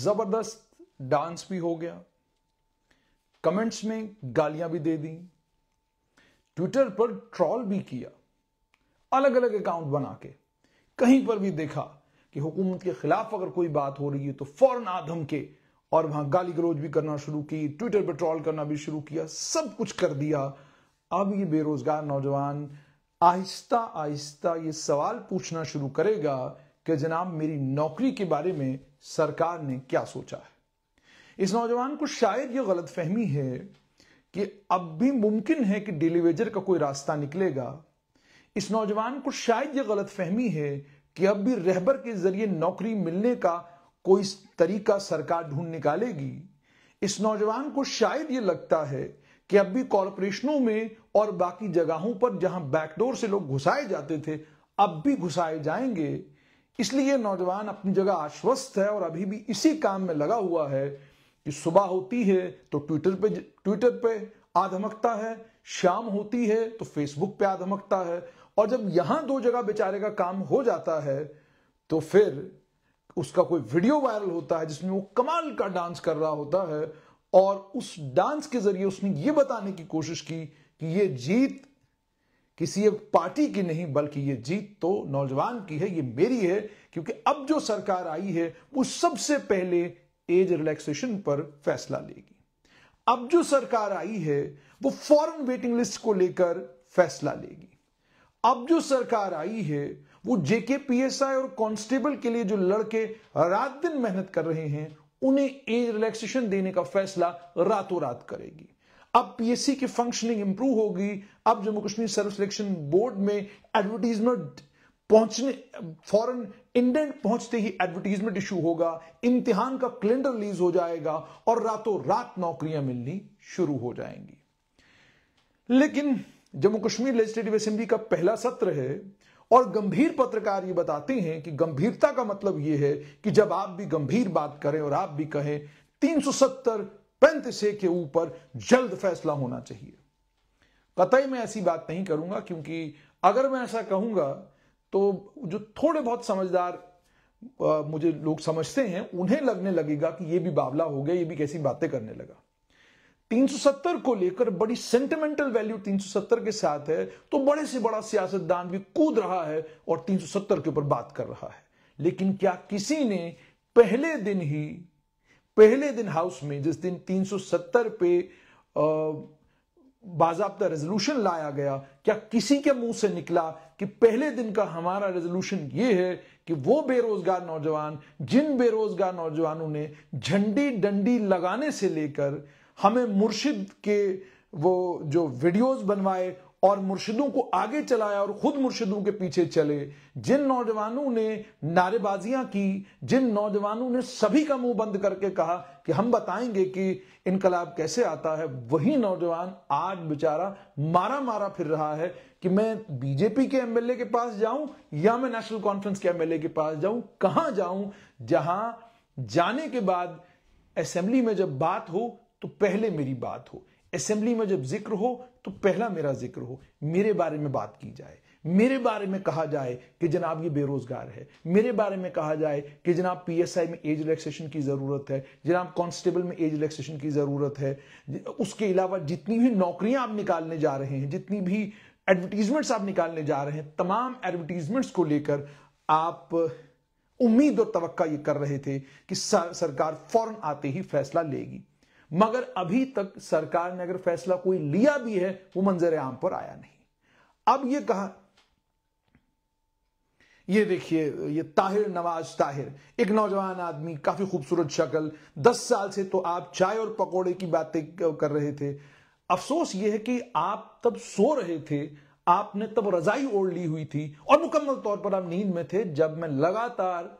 ज़बरदस्त डांस भी हो गया कमेंट्स में गालियां भी दे दी ट्विटर पर ट्रॉल भी किया अलग अलग अकाउंट बना के कहीं पर भी देखा कि हुकूमत के खिलाफ अगर कोई बात हो रही है तो फौरन आधम के और वहां गाली गलोज भी करना शुरू की ट्विटर पर ट्रॉल करना भी शुरू किया सब कुछ कर दिया अब ये बेरोजगार नौजवान आहिस्ता आहिस्ता ये सवाल पूछना शुरू करेगा कि जनाब मेरी नौकरी के बारे में सरकार ने क्या सोचा है इस नौजवान को शायद यह गलत फहमी है कि अब भी मुमकिन है कि डिलीवेजर का कोई रास्ता निकलेगा इस नौजवान को शायद यह गलत फहमी है कि अब भी रहबर के जरिए नौकरी मिलने का कोई तरीका सरकार ढूंढ निकालेगी इस नौजवान को शायद यह लगता है कि अब भी कॉरपोरेशनों में और बाकी जगहों पर जहां बैकडोर से लोग घुसाए जाते थे अब भी घुसाए जाएंगे इसलिए नौजवान अपनी जगह आश्वस्त है और अभी भी इसी काम में लगा हुआ है कि सुबह होती है तो ट्विटर पे ट्विटर पे आधमकता है शाम होती है तो फेसबुक पे आधमकता है और जब यहां दो जगह बेचारे का काम हो जाता है तो फिर उसका कोई वीडियो वायरल होता है जिसमें वो कमाल का डांस कर रहा होता है और उस डांस के जरिए उसने ये बताने की कोशिश की कि ये जीत किसी एक पार्टी की नहीं बल्कि ये जीत तो नौजवान की है ये मेरी है क्योंकि अब जो सरकार आई है वो सबसे पहले एज रिलैक्सेशन पर फैसला लेगी अब जो सरकार आई है वो फॉरन वेटिंग लिस्ट को लेकर फैसला लेगी अब जो सरकार आई है वो जेके पीएसआई और कांस्टेबल के लिए जो लड़के रात दिन मेहनत कर रहे हैं उन्हें एज रिलैक्सेशन देने का फैसला रातों रात करेगी अब पीएससी की फंक्शनिंग इंप्रूव होगी अब Jammu Kashmir self selection board में एडवर्टीजमेंट पहुंचने फॉरन इंडेंट पहुंचते ही एडवर्टीजमेंट इशू होगा इम्तिहान का कैलेंडर रिलीज हो जाएगा और रातों रात नौकरियां मिलनी शुरू हो जाएंगी लेकिन जम्मू कश्मीर लेजिस्लेटिव असेंबली का पहला सत्र है और गंभीर पत्रकार ये बताते हैं कि गंभीरता का मतलब यह है कि जब आप भी गंभीर बात करें और आप भी कहें 370 पैंतसे के ऊपर जल्द फैसला होना चाहिए कतई मैं ऐसी बात नहीं करूंगा क्योंकि अगर मैं ऐसा कहूंगा तो जो थोड़े बहुत समझदार आ, मुझे लोग समझते हैं उन्हें लगने लगेगा कि ये भी बावला हो गया ये भी कैसी बातें करने लगा 370 को लेकर बड़ी सेंटिमेंटल वैल्यू 370 के साथ है तो बड़े से बड़ा सियासतदान भी कूद रहा है और 370 के ऊपर बात कर रहा है लेकिन क्या किसी ने पहले दिन ही पहले दिन हाउस में जिस दिन 370 पे बाजाबता रेजोल्यूशन लाया गया क्या किसी के मुंह से निकला कि पहले दिन का हमारा रेजोल्यूशन ये है कि वो बेरोजगार नौजवान जिन बेरोजगार नौजवानों ने झंडी डंडी लगाने से लेकर हमें मुर्शिद के वो जो वीडियोस बनवाए और मुर्शिदों को आगे चलाया और खुद मुर्शिदों के पीछे चले जिन नौजवानों ने नारेबाजियां की जिन नौजवानों ने सभी का मुंह बंद करके कहा कि हम बताएंगे कि इनकलाब कैसे आता है वही नौजवान आज बेचारा मारा मारा फिर रहा है कि मैं बीजेपी के एमएलए के पास जाऊं या मैं नेशनल कॉन्फ्रेंस के एमएलए के पास जाऊं कहां जाऊं जहां जाने के बाद असेंबली में जब बात हो तो पहले मेरी बात हो असेंबली में जब जिक्र हो तो पहला मेरा जिक्र हो मेरे बारे में बात की जाए मेरे बारे में कहा जाए कि जनाब ये बेरोजगार है मेरे बारे में कहा जाए कि जनाब पीएसआई में एज रिलैक्सेशन की ज़रूरत है जनाब कांस्टेबल में एज रिलैक्सेशन की ज़रूरत है उसके अलावा जितनी भी नौकरियां आप निकालने जा रहे हैं जितनी भी एडवर्टीजमेंट्स आप निकालने जा रहे हैं तमाम एडवर्टीजमेंट्स को लेकर आप उम्मीद और तवक्का ये कर रहे थे कि सरकार फौरन आते ही फैसला लेगी मगर अभी तक सरकार ने अगर फैसला कोई लिया भी है वो मंजर आम पर आया नहीं अब ये कहा ये देखिए ये ताहिर नवाज ताहिर एक नौजवान आदमी काफी खूबसूरत शक्ल दस साल से तो आप चाय और पकोड़े की बातें कर रहे थे अफसोस ये है कि आप तब सो रहे थे आपने तब रजाई ओढ़ ली हुई थी और मुकम्मल तौर पर आप नींद में थे जब मैं लगातार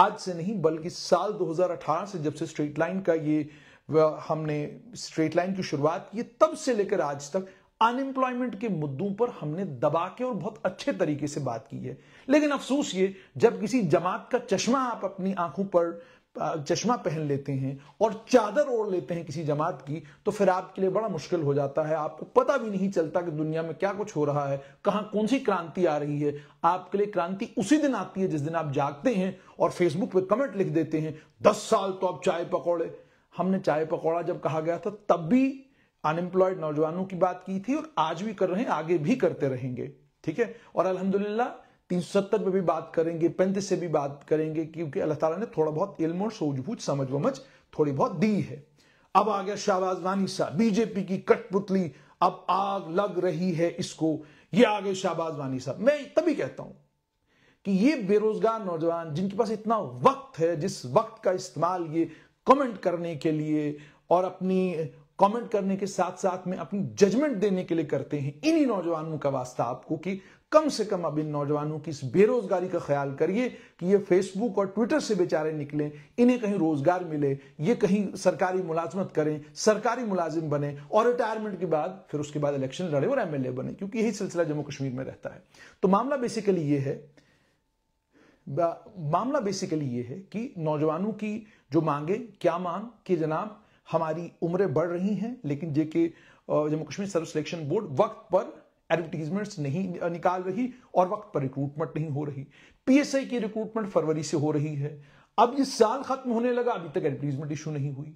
आज से नहीं बल्कि साल 2018 से जब से स्ट्रीट लाइन का ये हमने स्ट्रेट लाइन की शुरुआत की तब से लेकर आज तक अनएम्प्लॉयमेंट के मुद्दों पर हमने दबा के और बहुत अच्छे तरीके से बात की है लेकिन अफसोस ये जब किसी जमात का चश्मा आप अपनी आंखों पर चश्मा पहन लेते हैं और चादर ओढ़ लेते हैं किसी जमात की तो फिर आपके लिए बड़ा मुश्किल हो जाता है आपको पता भी नहीं चलता कि दुनिया में क्या कुछ हो रहा है कहाँ कौन सी क्रांति आ रही है आपके लिए क्रांति उसी दिन आती है जिस दिन आप जागते हैं और फेसबुक पर कमेंट लिख देते हैं दस साल तो आप चाय पकौड़े हमने चाय पकौड़ा जब कहा गया था तब भी अनएम्प्लॉयड नौजवानों की बात की थी और आज भी कर रहे हैं आगे भी करते रहेंगे ठीक है और तीन सौ सत्तर पर भी बात करेंगे पैंतीस से भी बात करेंगे क्योंकि अल्लाह ताला ने थोड़ा बहुत इल्म और सूझबूझ समझ वमझ थोड़ी बहुत दी है अब आ गया शाहबाज वानी साहब बीजेपी की कठपुतली अब आग लग रही है इसको ये आ गए शाहबाज वानी साहब मैं तभी कहता हूं कि ये बेरोजगार नौजवान जिनके पास इतना वक्त है जिस वक्त का इस्तेमाल ये कमेंट करने के लिए और अपनी कमेंट करने के साथ साथ में अपनी जजमेंट देने के लिए करते हैं इन्हीं नौजवानों का वास्ता आपको कि कम से कम अब इन नौजवानों की इस बेरोजगारी का ख्याल करिए कि ये फेसबुक और ट्विटर से बेचारे निकले इन्हें कहीं रोजगार मिले ये कहीं सरकारी मुलाजमत करें सरकारी मुलाजिम बने और रिटायरमेंट के बाद फिर उसके बाद इलेक्शन लड़े और एमएलए बने क्योंकि यही सिलसिला जम्मू कश्मीर में रहता है तो मामला बेसिकली ये है मामला बेसिकली ये है कि नौजवानों की जो मांगे क्या मांग कि जनाब हमारी उम्रें बढ़ रही हैं लेकिन JK Jammu Kashmir service selection board वक्त पर एडवर्टीजमेंट्स नहीं निकाल रही और वक्त पर रिक्रूटमेंट नहीं हो रही पीएसआई की रिक्रूटमेंट फरवरी से हो रही है अब ये साल खत्म होने लगा अभी तक एडवर्टीजमेंट इशू नहीं हुई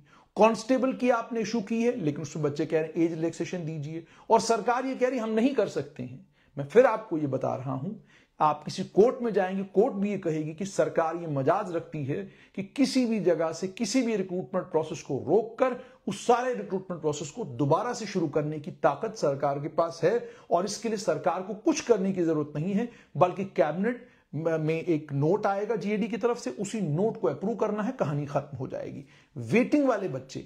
कांस्टेबल की आपने इशू की है लेकिन उसमें बच्चे कह रहे हैं एज रिलैक्सेशन दीजिए और सरकार ये कह रही हम नहीं कर सकते हैं मैं फिर आपको ये बता रहा हूं आप किसी कोर्ट में जाएंगे कोर्ट भी ये कहेगी कि सरकार ये मजाज रखती है कि किसी भी जगह से किसी भी रिक्रूटमेंट प्रोसेस को रोककर उस सारे रिक्रूटमेंट प्रोसेस को दोबारा से शुरू करने की ताकत सरकार के पास है और इसके लिए सरकार को कुछ करने की जरूरत नहीं है बल्कि कैबिनेट में एक नोट आएगा जीएडी की तरफ से उसी नोट को अप्रूव करना है कहानी खत्म हो जाएगी वेटिंग वाले बच्चे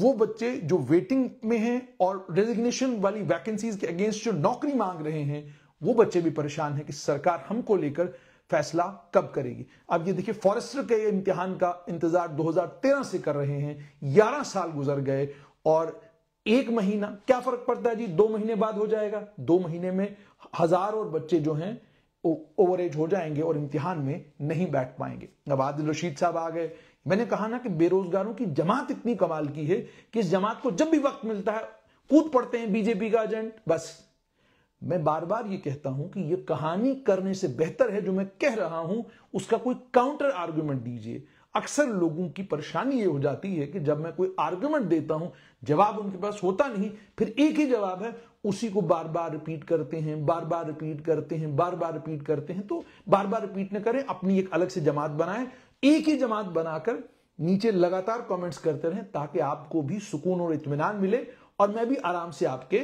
वो बच्चे जो वेटिंग में हैं और रेजिग्नेशन वाली वैकेंसीज के अगेंस्ट जो नौकरी मांग रहे हैं वो बच्चे भी परेशान हैं कि सरकार हमको लेकर फैसला कब करेगी अब ये देखिए फॉरेस्टर के इम्तिहान का इंतजार 2013 से कर रहे हैं 11 साल गुजर गए और एक महीना क्या फर्क पड़ता है जी दो महीने बाद हो जाएगा दो महीने में हजार और बच्चे जो हैं ओवर एज हो जाएंगे और इम्तिहान में नहीं बैठ पाएंगे अब आदिल रशीद साहब आ गए मैंने कहा ना कि बेरोजगारों की जमात इतनी कमाल की है कि इस जमात को जब भी वक्त मिलता है कूद पड़ते हैं बीजेपी का एजेंट बस मैं बार बार ये कहता हूं कि ये कहानी करने से बेहतर है जो मैं कह रहा हूं उसका कोई काउंटर आर्ग्यूमेंट दीजिए अक्सर लोगों की परेशानी ये हो जाती है कि जब मैं कोई आर्ग्यूमेंट देता हूं जवाब उनके पास होता नहीं फिर एक ही जवाब है उसी को बार बार रिपीट करते हैं बार बार रिपीट करते हैं बार बार रिपीट करते हैं तो बार बार रिपीट न करें अपनी एक अलग से जमात बनाए एक ही जमात बनाकर नीचे लगातार कमेंट्स करते रहें ताकि आपको भी सुकून और इतमान मिले और मैं भी आराम से आपके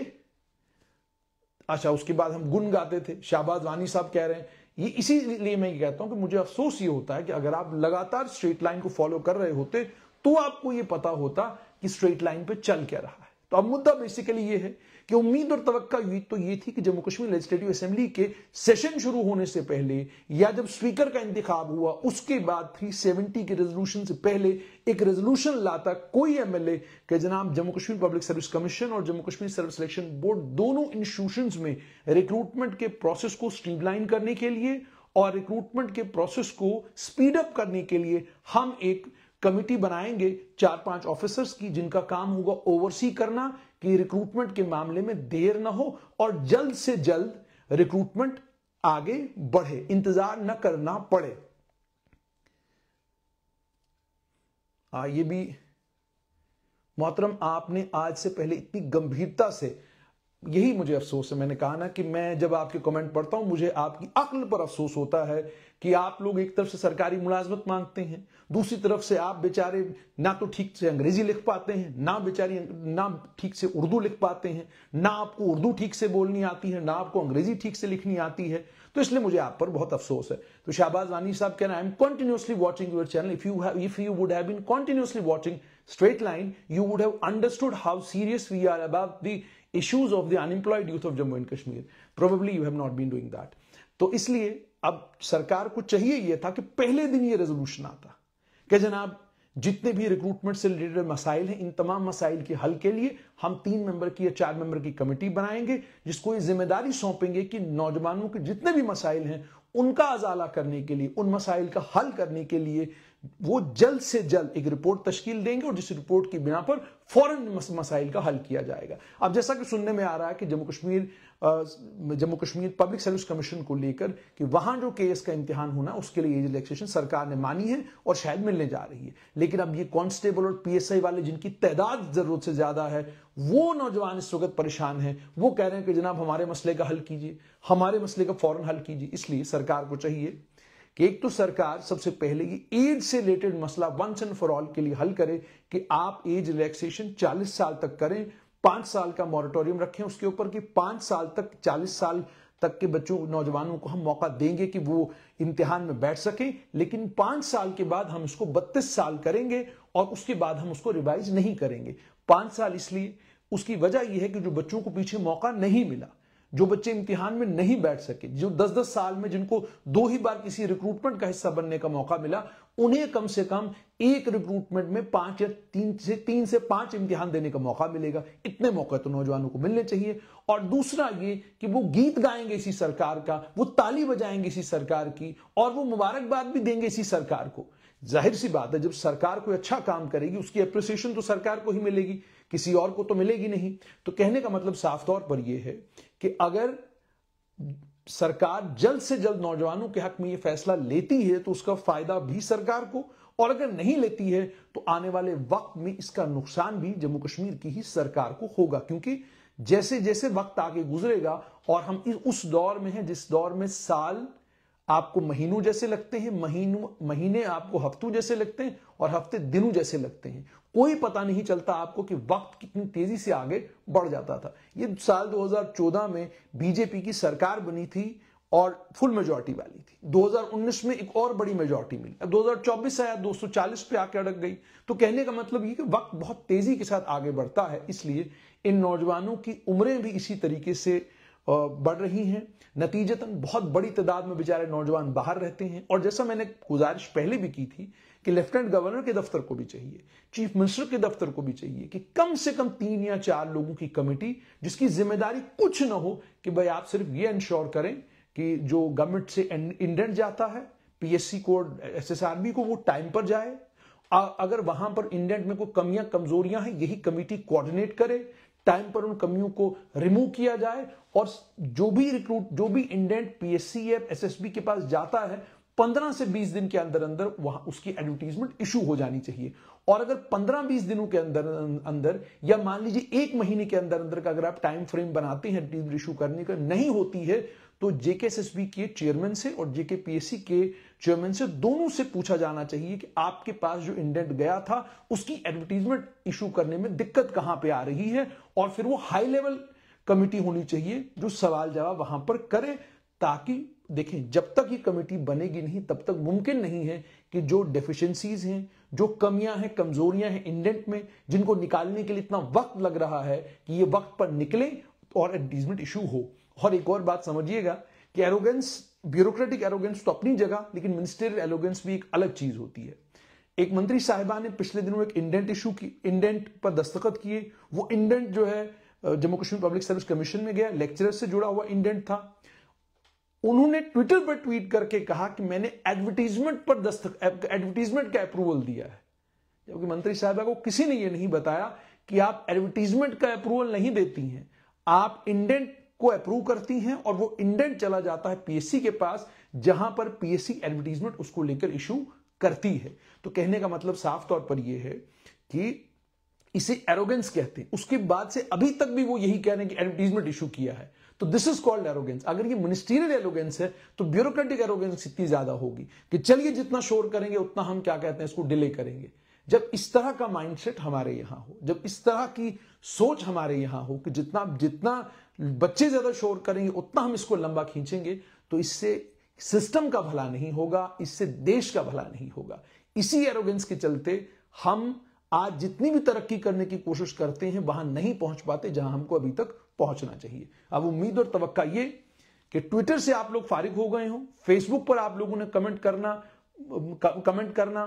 अच्छा उसके बाद हम गुन गाते थे शाहबाज वानी साहब कह रहे हैं ये इसी लिए मैं कहता हूं कि मुझे अफसोस ये होता है कि अगर आप लगातार स्ट्रेट लाइन को फॉलो कर रहे होते तो आपको ये पता होता कि स्ट्रेट लाइन पे चल क्या रहा है तो अब मुद्दा बेसिकली ये है कि उम्मीद और तवक्का तो ये थी कि जम्मू कश्मीर लेजिस्लेटिव असेंबली के सेशन शुरू होने से पहले या जब स्पीकर का इंतखाब हुआ उसके बाद 370 के रेजोल्यूशन से पहले एक रेजोल्यूशन लाता कोई एमएलए कि जनाब Jammu Kashmir public service commission और Jammu Kashmir service selection board दोनों इंस्टीट्यूशन में रिक्रूटमेंट के प्रोसेस को स्ट्रीमलाइन करने के लिए और रिक्रूटमेंट के प्रोसेस को स्पीड अप करने के लिए हम एक कमिटी बनाएंगे चार पांच ऑफिसर्स की जिनका काम होगा ओवरसी करना कि रिक्रूटमेंट के मामले में देर ना हो और जल्द से जल्द रिक्रूटमेंट आगे बढ़े इंतजार न करना पड़े आ, ये भी मोहतरम आपने आज से पहले इतनी गंभीरता से यही मुझे अफसोस है मैंने कहा ना कि मैं जब आपके कमेंट पढ़ता हूं मुझे आपकी अक्ल पर अफसोस होता है कि आप लोग एक तरफ से सरकारी मुलाजमत मांगते हैं दूसरी तरफ से आप बेचारे ना तो ठीक से अंग्रेजी लिख पाते हैं ना बेचारी ना ठीक से उर्दू लिख पाते हैं ना आपको उर्दू ठीक से बोलनी आती है ना आपको अंग्रेजी ठीक से लिखनी आती है तो इसलिए मुझे आप पर बहुत अफसोस है तो शाहबाज वानी साहब कहना I am continuously watching your channel if you if you would have been continuously watching straight line you would have understood how serious we are about the issues of the unemployed youth of Jammu and Kashmir probably you have not been doing that तो इसलिए अब सरकार को चाहिए यह था कि पहले दिन यह रेजोल्यूशन आता कि जनाब जितने भी रिक्रूटमेंट से रिलेटेड मसाइल हैं इन तमाम मसाइल के हल के लिए हम तीन मेंबर की या चार मेंबर की कमेटी बनाएंगे जिसको ये जिम्मेदारी सौंपेंगे कि नौजवानों के जितने भी मसाइल हैं उनका अजाला करने के लिए उन मसाइल का हल करने के लिए वो जल्द से जल्द एक रिपोर्ट तश्कील देंगे और जिस रिपोर्ट की बिना पर फौरन मसाइल का हल किया जाएगा अब जैसा कि सुनने में आ रहा है कि Jammu Kashmir Jammu Kashmir public service commission को लेकर कि वहां जो केस का इम्तिहान होना उसके लिए एज रिलैक्सेशन सरकार ने मानी है और शायद मिलने जा रही है लेकिन अब ये कांस्टेबल और पीएसआई वाले जिनकी तादाद जरूरत से ज्यादा है वो नौजवान इस वक्त परेशान है वो कह रहे हैं कि जनाब हमारे मसले का हल कीजिए हमारे मसले का फौरन हल कीजिए इसलिए सरकार को चाहिए कि एक तो सरकार सबसे पहले ये एज से रिलेटेड मसला वंस एंड फॉर ऑल के लिए हल करे कि आप एज रिलैक्सेशन 40 साल तक करें पांच साल का मॉरिटोरियम रखें उसके ऊपर कि पांच साल तक 40 साल तक के बच्चों नौजवानों को हम मौका देंगे कि वो इम्तिहान में बैठ सकें लेकिन पांच साल के बाद हम उसको बत्तीस साल करेंगे और उसके बाद हम उसको रिवाइज नहीं करेंगे पांच साल इसलिए उसकी वजह यह है कि जो बच्चों को पीछे मौका नहीं मिला जो बच्चे इम्तिहान में नहीं बैठ सके जो 10-10 साल में जिनको दो ही बार किसी रिक्रूटमेंट का हिस्सा बनने का मौका मिला उन्हें कम से कम एक रिक्रूटमेंट में पांच या तीन से तीन से पांच इम्तिहान देने का मौका मिलेगा इतने मौके तो नौजवानों को मिलने चाहिए और दूसरा ये कि वो गीत गाएंगे इसी सरकार का वो ताली बजाएंगे इसी सरकार की और वो मुबारकबाद भी देंगे इसी सरकार को जाहिर सी बात है जब सरकार कोई अच्छा काम करेगी उसकी अप्रिसिएशन तो सरकार को ही मिलेगी किसी और को तो मिलेगी नहीं तो कहने का मतलब साफ तौर पर यह है कि अगर सरकार जल्द से जल्द नौजवानों के हक में यह फैसला लेती है तो उसका फायदा भी सरकार को और अगर नहीं लेती है तो आने वाले वक्त में इसका नुकसान भी जम्मू कश्मीर की ही सरकार को होगा क्योंकि जैसे जैसे वक्त आगे गुजरेगा और हम उस दौर में हैं जिस दौर में साल आपको महीनों जैसे लगते हैं महीनों महीने आपको हफ्तों जैसे लगते हैं और हफ्ते दिनों जैसे लगते हैं कोई पता नहीं चलता आपको कि वक्त कितनी तेजी से आगे बढ़ जाता था ये साल 2014 में बीजेपी की सरकार बनी थी और फुल मेजोरिटी वाली थी 2019 में एक और बड़ी मेजोरिटी मिली अब 2024 आया 240 पे आके अड़क गई तो कहने का मतलब ये कि वक्त बहुत तेजी के साथ आगे बढ़ता है इसलिए इन नौजवानों की उम्रें भी इसी तरीके से बढ़ रही हैं नतीजतन बहुत बड़ी तादाद में बेचारे नौजवान बाहर रहते हैं और जैसा मैंने गुजारिश पहले भी की थी कि लेफ्टिनेंट गवर्नर के दफ्तर को भी चाहिए चीफ मिनिस्टर के दफ्तर को भी चाहिए कि कम से कम तीन या चार लोगों की कमेटी जिसकी जिम्मेदारी कुछ ना हो कि भाई आप सिर्फ ये इंश्योर करें कि जो गवर्नमेंट से इंडेंट जाता है पीएससी को एसएसआरबी को वो टाइम पर जाए अगर वहां पर इंडेंट में कोई कमियां कमजोरियां हैं यही कमेटी कोऑर्डिनेट करे टाइम पर उन कमियों को रिमूव किया जाए और जो भी रिक्रूट जो भी इंडेंट पीएससी या एसएसबी के पास जाता है पंद्रह से बीस दिन के अंदर अंदर वहां उसकी एडवर्टीजमेंट इशू हो जानी चाहिए और अगर 15-20 दिनों के अंदर अंदर या मान लीजिए एक महीने के अंदर अंदर का अगर आप टाइम फ्रेम बनाते हैं डील इशू करने का नहीं होती है तो जेके के चेयरमैन से और जेके पीएससी के चेयरमैन से दोनों से पूछा जाना चाहिए कि आपके पास जो इंडेंट गया था उसकी एडवर्टीजमेंट इशू करने में दिक्कत कहां पे आ रही है और फिर वो हाई लेवल कमेटी होनी चाहिए जो सवाल जवाब वहां पर करे ताकि देखें जब तक ये कमेटी बनेगी नहीं तब तक मुमकिन नहीं है कि जो डेफिशिएंसीज हैं जो कमियां हैं कमजोरियां हैं इंडेंट में जिनको निकालने के लिए इतना वक्त लग रहा है कि ये वक्त पर निकले और एडवर्टीजमेंट इशू हो और एक और बात समझिएगा कि एरोगेंस ब्यूरोक्रेटिक एरोगेंस तो अपनी जगह लेकिन मिनिस्टेरियल एरोगेंस भी एक अलग चीज होती है एक मंत्री साहिबा ने पिछले दिनों एक इंडेंट इशू की इंडेंट पर दस्तखत किए वो इंडेंट जो है Jammu Kashmir public service commission में गया लेक्चरर से जुड़ा हुआ इंडेंट था उन्होंने ट्विटर पर ट्वीट करके कहा कि मैंने एडवर्टीजमेंट पर दस्तक एडवर्टीजमेंट का अप्रूवल दिया है जबकि मंत्री साहबा को किसी ने यह नहीं बताया कि आप एडवर्टीजमेंट का अप्रूवल नहीं देती हैं आप इंडेंट को अप्रूव करती हैं और वो इंडेंट चला जाता है पीएससी के पास जहां पर पीएससी एडवर्टीजमेंट उसको लेकर इशू करती है तो कहने का मतलब साफ तौर पर यह है कि इसे एरोगेंस कहते हैं उसके बाद से अभी तक भी वो यही कह रहे हैं कि एडवर्टीजमेंट इशू किया है तो दिस इज कॉल्ड एरोगेंस अगर ये मिनिस्टीरियल एरोगेंस है तो ब्यूरोक्रेटिक एरोगेंस इतनी ज्यादा होगी कि चलिए जितना शोर करेंगे उतना हम क्या कहते हैं इसको डिले करेंगे जब इस तरह का माइंडसेट हमारे यहां हो जब इस तरह की सोच हमारे यहां हो कि जितना जितना बच्चे ज्यादा शोर करेंगे उतना हम इसको लंबा खींचेंगे तो इससे सिस्टम का भला नहीं होगा इससे देश का भला नहीं होगा इसी एरोगेंस के चलते हम आज जितनी भी तरक्की करने की कोशिश करते हैं वहां नहीं पहुंच पाते जहां हमको अभी तक पहुंचना चाहिए अब उम्मीद और तवक्का ये कि ट्विटर से आप लोग फारिग हो गए हो फेसबुक पर आप लोगों ने कमेंट करना कमेंट करना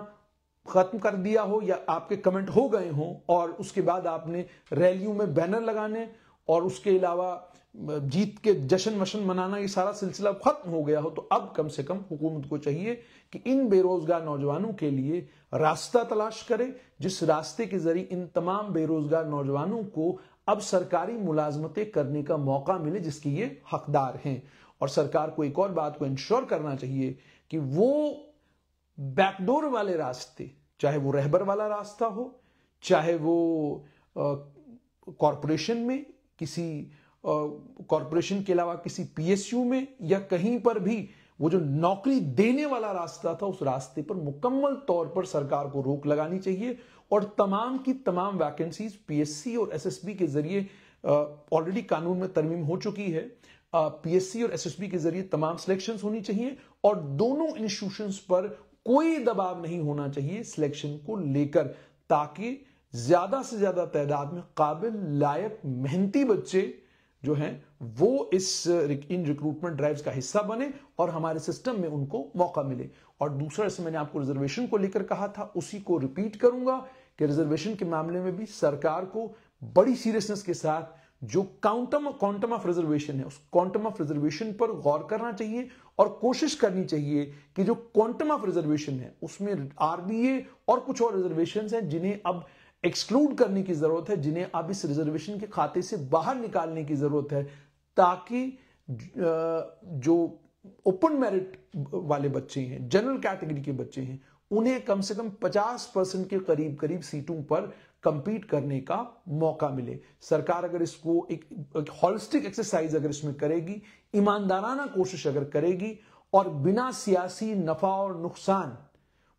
खत्म कर दिया हो या आपके कमेंट हो गए हो और उसके बाद आपने रैलियों में बैनर लगाने और उसके अलावा जीत के जश्न वशन मनाना ये सारा सिलसिला खत्म हो गया हो तो अब कम से कम हुकूमत को चाहिए कि इन बेरोजगार नौजवानों के लिए रास्ता तलाश करे जिस रास्ते के जरिए इन तमाम बेरोजगार नौजवानों को अब सरकारी मुलाजमतें करने का मौका मिले जिसकी ये हकदार हैं और सरकार को एक और बात को इंश्योर करना चाहिए कि वो बैकडोर वाले रास्ते चाहे वो रहबर वाला रास्ता हो चाहे वो कॉरपोरेशन में किसी कॉरपोरेशन के अलावा किसी पीएसयू में या कहीं पर भी वो जो नौकरी देने वाला रास्ता था उस रास्ते पर मुकम्मल तौर पर सरकार को रोक लगानी चाहिए और तमाम की तमाम वैकेंसीज पीएससी और एसएसबी के जरिए ऑलरेडी कानून में तरमीम हो चुकी है पीएससी और एसएसबी के जरिए तमाम सिलेक्शंस होनी चाहिए और दोनों इंस्टीट्यूशंस पर कोई दबाव नहीं होना चाहिए सिलेक्शन को लेकर ताकि ज्यादा से ज्यादा तादाद में काबिल लायक मेहनती बच्चे जो हैं वो इस uh, इन रिक्रूटमेंट ड्राइव्स का हिस्सा बने और हमारे सिस्टम में उनको मौका मिले और दूसरा जैसे मैंने आपको रिजर्वेशन को लेकर कहा था उसी को रिपीट करूंगा कि रिजर्वेशन के मामले में भी सरकार को बड़ी सीरियसनेस के साथ जो काउंटम क्वांटम ऑफ रिजर्वेशन है उस क्वांटम ऑफ रिजर्वेशन पर गौर करना चाहिए और कोशिश करनी चाहिए कि जो क्वांटम ऑफ रिजर्वेशन है उसमें आरबीए और कुछ और रिजर्वेशन हैं जिन्हें अब एक्सक्लूड करने की जरूरत है जिन्हें आप इस रिजर्वेशन के खाते से बाहर निकालने की जरूरत है ताकि जो ओपन मेरिट वाले बच्चे हैं जनरल कैटेगरी के बच्चे हैं उन्हें कम से कम 50 परसेंट के करीब करीब सीटों पर कंपीट करने का मौका मिले सरकार अगर इसको एक, एक हॉलिस्टिक एक्सरसाइज अगर इसमें करेगी ईमानदाराना कोशिश अगर करेगी और बिना सियासी नफा और नुकसान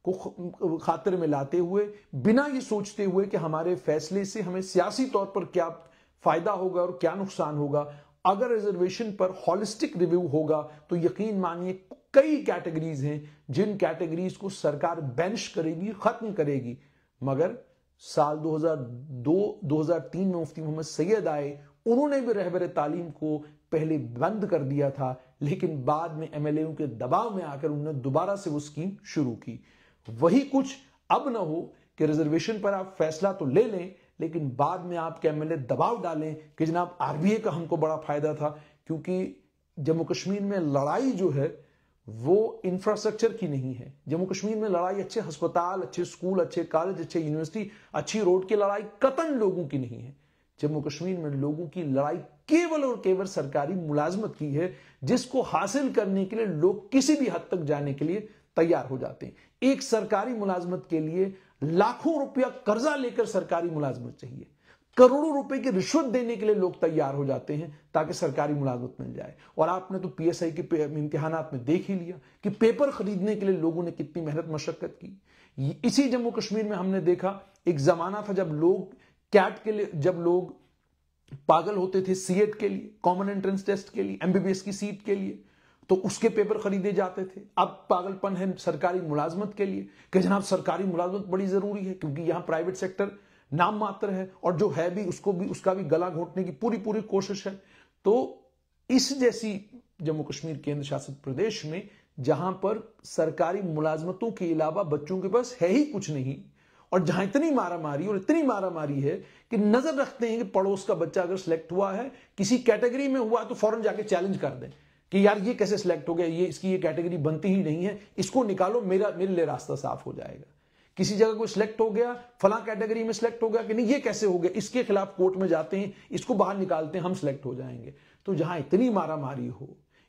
को खातिर में लाते हुए बिना ये सोचते हुए कि हमारे फैसले से हमें सियासी तौर पर क्या फायदा होगा और क्या नुकसान होगा अगर रिजर्वेशन पर हॉलिस्टिक रिव्यू होगा तो यकीन मानिए कई कैटेगरीज हैं जिन कैटेगरीज को सरकार बेंच करेगी खत्म करेगी मगर साल 2002 2003 में मुफ्ती मोहम्मद सैयद आए उन्होंने भी रहबर तालीम को पहले बंद कर दिया था लेकिन बाद में एमएलए के दबाव में आकर उन्होंने दोबारा से वो स्कीम शुरू की वही कुछ अब ना हो कि रिजर्वेशन पर आप फैसला तो ले लें लेकिन बाद में आप एमएलए दबाव डालें कि जनाब आरबीए का हमको बड़ा फायदा था क्योंकि जम्मू कश्मीर में लड़ाई जो है वो इंफ्रास्ट्रक्चर की नहीं है जम्मू कश्मीर में लड़ाई अच्छे अस्पताल अच्छे स्कूल अच्छे कॉलेज अच्छे यूनिवर्सिटी अच्छी रोड की लड़ाई कतन लोगों की नहीं है जम्मू कश्मीर में लोगों की लड़ाई केवल और केवल सरकारी मुलाजमत की है जिसको हासिल करने के लिए लोग किसी भी हद तक जाने के लिए तैयार हो जाते हैं एक सरकारी मुलाजमत के लिए लाखों रुपया कर्जा लेकर सरकारी मुलाजमत चाहिए करोड़ों रुपए की रिश्वत देने के लिए लोग तैयार हो जाते हैं ताकि सरकारी मुलाजमत मिल जाए और आपने तो पीएसआई के इम्तिहान में देख ही लिया कि पेपर खरीदने के लिए लोगों ने कितनी मेहनत मशक्कत की इसी जम्मू कश्मीर में हमने देखा एक जमाना था जब लोग कैट के लिए जब लोग पागल होते थे सीएट के लिए कॉमन एंट्रेंस टेस्ट के लिए एमबीबीएस की सीट के लिए तो उसके पेपर खरीदे जाते थे अब पागलपन है सरकारी मुलाजमत के लिए कि जनाब सरकारी मुलाजमत बड़ी ज़रूरी है क्योंकि यहाँ प्राइवेट सेक्टर नाम मात्र है और जो है भी उसको भी उसका भी गला घोटने की पूरी पूरी कोशिश है तो इस जैसी जम्मू कश्मीर केंद्र शासित प्रदेश में जहां पर सरकारी मुलाजमतों के अलावा बच्चों के पास है ही कुछ नहीं और जहां इतनी मारामारी और इतनी मारामारी है कि नजर रखते हैं कि पड़ोस का बच्चा अगर सिलेक्ट हुआ है किसी कैटेगरी में हुआ तो फौरन जाके चैलेंज कर दें कि यार ये कैसे सिलेक्ट हो गया ये इसकी ये कैटेगरी बनती ही नहीं है इसको निकालो मेरा मेरे लिए रास्ता साफ हो जाएगा किसी जगह कोई सिलेक्ट हो गया फला कैटेगरी में सिलेक्ट हो गया कि नहीं ये कैसे हो गया इसके खिलाफ कोर्ट में जाते हैं इसको बाहर निकालते हैं हम सिलेक्ट हो जाएंगे तो जहां इतनी मारामारी हो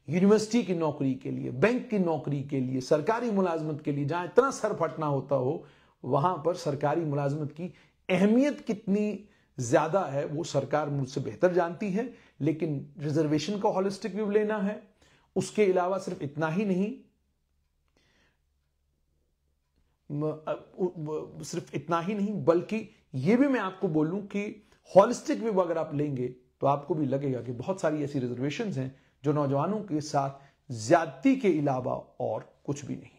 यूनिवर्सिटी की नौकरी के लिए बैंक की नौकरी के लिए सरकारी मुलाजमत के लिए जहां इतना सर फटना होता हो वहां पर सरकारी मुलाजमत की अहमियत कितनी ज्यादा है वो सरकार मुझसे बेहतर जानती है लेकिन रिजर्वेशन का हॉलिस्टिक व्यू लेना है उसके अलावा सिर्फ इतना ही नहीं सिर्फ इतना ही नहीं बल्कि यह भी मैं आपको बोलूं कि हॉलिस्टिक व्यू अगर आप लेंगे तो आपको भी लगेगा कि बहुत सारी ऐसी रिजर्वेशन हैं जो नौजवानों के साथ ज्यादती के अलावा और कुछ भी नहीं